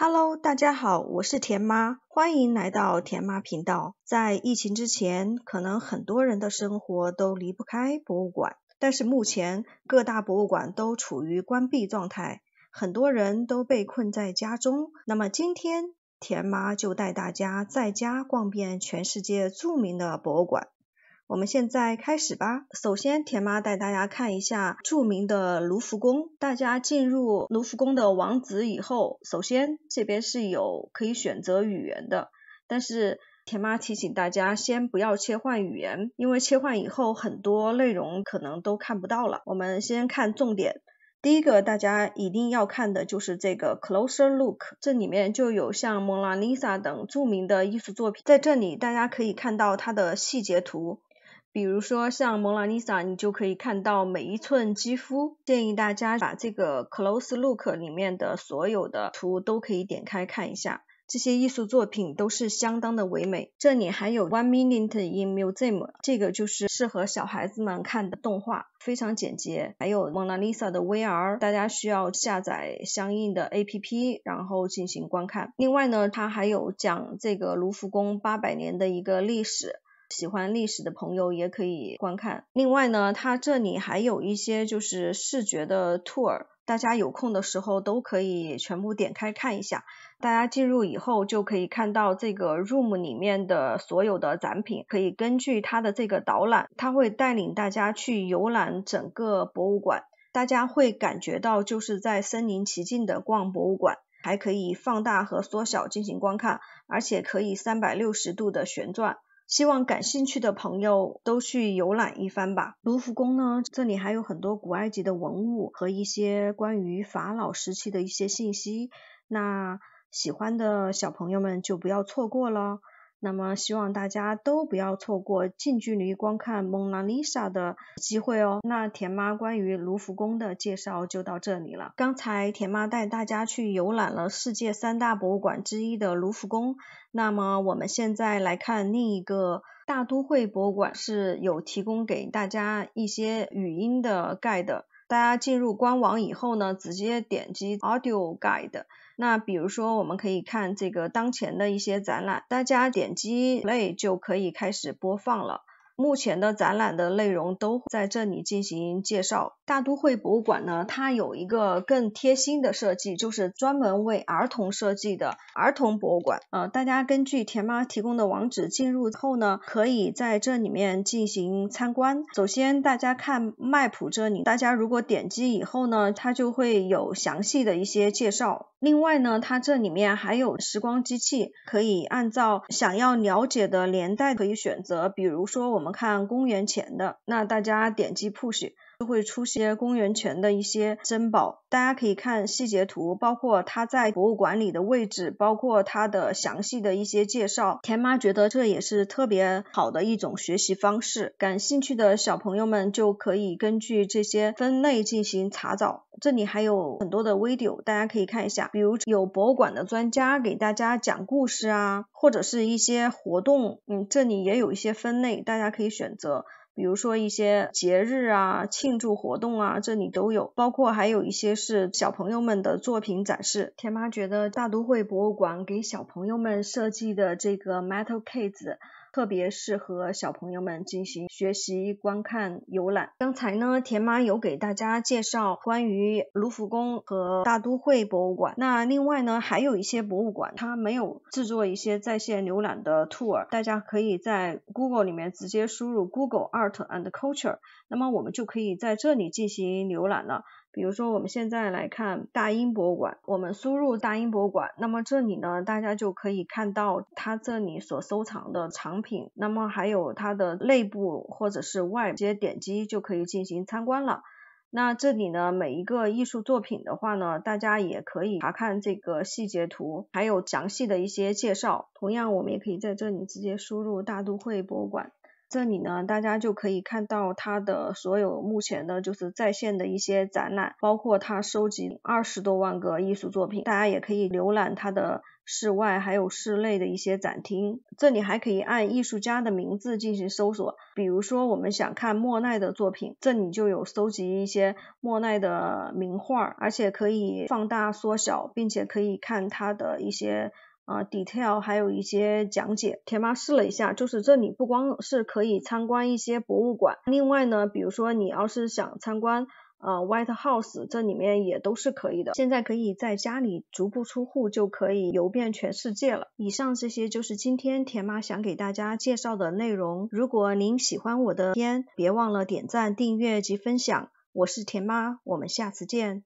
Hello，大家好，我是田妈，欢迎来到田妈频道。在疫情之前，可能很多人的生活都离不开博物馆，但是目前各大博物馆都处于关闭状态，很多人都被困在家中。那么今天，田妈就带大家在家逛遍全世界著名的博物馆。我们现在开始吧。首先，田妈带大家看一下著名的卢浮宫。大家进入卢浮宫的网址以后，首先这边是有可以选择语言的，但是田妈提醒大家先不要切换语言，因为切换以后很多内容可能都看不到了。我们先看重点，第一个大家一定要看的就是这个 Closer Look，这里面就有像蒙娜丽莎等著名的艺术作品，在这里大家可以看到它的细节图。比如说像蒙娜丽莎，你就可以看到每一寸肌肤。建议大家把这个 close look 里面的所有的图都可以点开看一下，这些艺术作品都是相当的唯美。这里还有 one minute in museum，这个就是适合小孩子们看的动画，非常简洁。还有蒙娜丽莎的 VR，大家需要下载相应的 APP，然后进行观看。另外呢，它还有讲这个卢浮宫八百年的一个历史。喜欢历史的朋友也可以观看。另外呢，它这里还有一些就是视觉的 tour，大家有空的时候都可以全部点开看一下。大家进入以后就可以看到这个 room 里面的所有的展品，可以根据它的这个导览，它会带领大家去游览整个博物馆。大家会感觉到就是在身临其境的逛博物馆，还可以放大和缩小进行观看，而且可以三百六十度的旋转。希望感兴趣的朋友都去游览一番吧。卢浮宫呢，这里还有很多古埃及的文物和一些关于法老时期的一些信息。那喜欢的小朋友们就不要错过了。那么希望大家都不要错过近距离观看蒙娜丽莎的机会哦。那田妈关于卢浮宫的介绍就到这里了。刚才田妈带大家去游览了世界三大博物馆之一的卢浮宫，那么我们现在来看另一个大都会博物馆，是有提供给大家一些语音的 Guide。大家进入官网以后呢，直接点击 Audio Guide。那比如说，我们可以看这个当前的一些展览，大家点击 play 就可以开始播放了。目前的展览的内容都在这里进行介绍。大都会博物馆呢，它有一个更贴心的设计，就是专门为儿童设计的儿童博物馆。呃，大家根据田妈提供的网址进入后呢，可以在这里面进行参观。首先，大家看麦普这里，大家如果点击以后呢，它就会有详细的一些介绍。另外呢，它这里面还有时光机器，可以按照想要了解的年代可以选择，比如说我们。们看公元前的，那大家点击 push。就会出现公元泉的一些珍宝，大家可以看细节图，包括它在博物馆里的位置，包括它的详细的一些介绍。田妈觉得这也是特别好的一种学习方式，感兴趣的小朋友们就可以根据这些分类进行查找。这里还有很多的 video，大家可以看一下，比如有博物馆的专家给大家讲故事啊，或者是一些活动，嗯，这里也有一些分类，大家可以选择。比如说一些节日啊、庆祝活动啊，这里都有，包括还有一些是小朋友们的作品展示。天妈觉得大都会博物馆给小朋友们设计的这个 metal case。特别适合小朋友们进行学习、观看、游览。刚才呢，田妈有给大家介绍关于卢浮宫和大都会博物馆。那另外呢，还有一些博物馆，它没有制作一些在线浏览的 tour，大家可以在 Google 里面直接输入 Google Art and Culture，那么我们就可以在这里进行浏览了。比如说，我们现在来看大英博物馆。我们输入大英博物馆，那么这里呢，大家就可以看到它这里所收藏的藏品，那么还有它的内部或者是外，接点击就可以进行参观了。那这里呢，每一个艺术作品的话呢，大家也可以查看这个细节图，还有详细的一些介绍。同样，我们也可以在这里直接输入大都会博物馆。这里呢，大家就可以看到他的所有目前的就是在线的一些展览，包括他收集二十多万个艺术作品，大家也可以浏览他的室外还有室内的一些展厅。这里还可以按艺术家的名字进行搜索，比如说我们想看莫奈的作品，这里就有收集一些莫奈的名画，而且可以放大缩小，并且可以看他的一些。啊，detail 还有一些讲解，甜妈试了一下，就是这里不光是可以参观一些博物馆，另外呢，比如说你要是想参观啊 White House，这里面也都是可以的。现在可以在家里足不出户就可以游遍全世界了。以上这些就是今天甜妈想给大家介绍的内容。如果您喜欢我的片，别忘了点赞、订阅及分享。我是甜妈，我们下次见。